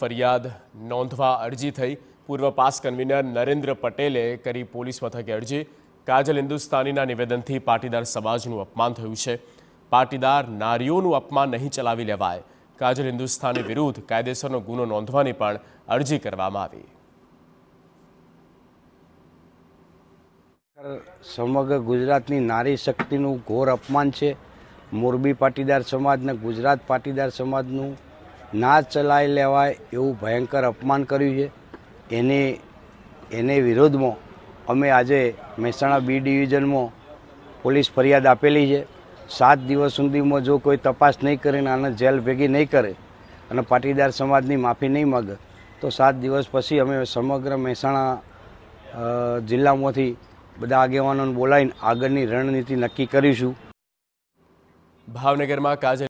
ફરિયાદ નોંધવા અરજી થઈ પૂર્વ પાસ કન્વીનર નરેન્દ્ર પટેલે કરી પોલીસ મથકે અરજી કાજલ હિન્દુસ્તાનીના નિવેદનથી પાટીદાર સમાજનું અપમાન થયું છે પાટીદાર નારીઓનું અપમાન નહીં ચલાવી લેવાય કાજલ હિન્દુસ્તાની વિરુદ્ધ કાયદેસરનો ગુનો નોંધવાની પણ અરજી કરવામાં આવી સમગ્ર ગુજરાતની નારી શક્તિનું ઘોર અપમાન છે મોરબી પાટીદાર સમાજને ગુજરાત પાટીદાર સમાજનું ના ચલાવી લેવાય એવું ભયંકર અપમાન કર્યું છે એને એને વિરોધમાં અમે આજે મહેસાણા બી ડિવિઝનમાં પોલીસ ફરિયાદ આપેલી છે સાત દિવસ સુધીમાં જો કોઈ તપાસ નહીં કરે ને આને જેલ ભેગી નહીં કરે અને પાટીદાર સમાજની માફી નહીં માગે તો સાત દિવસ પછી અમે સમગ્ર મહેસાણા જિલ્લામાંથી બધા આગેવાનોને બોલાવીને આગળની રણનીતિ નક્કી કરીશું ભાવનગરમાં કાજે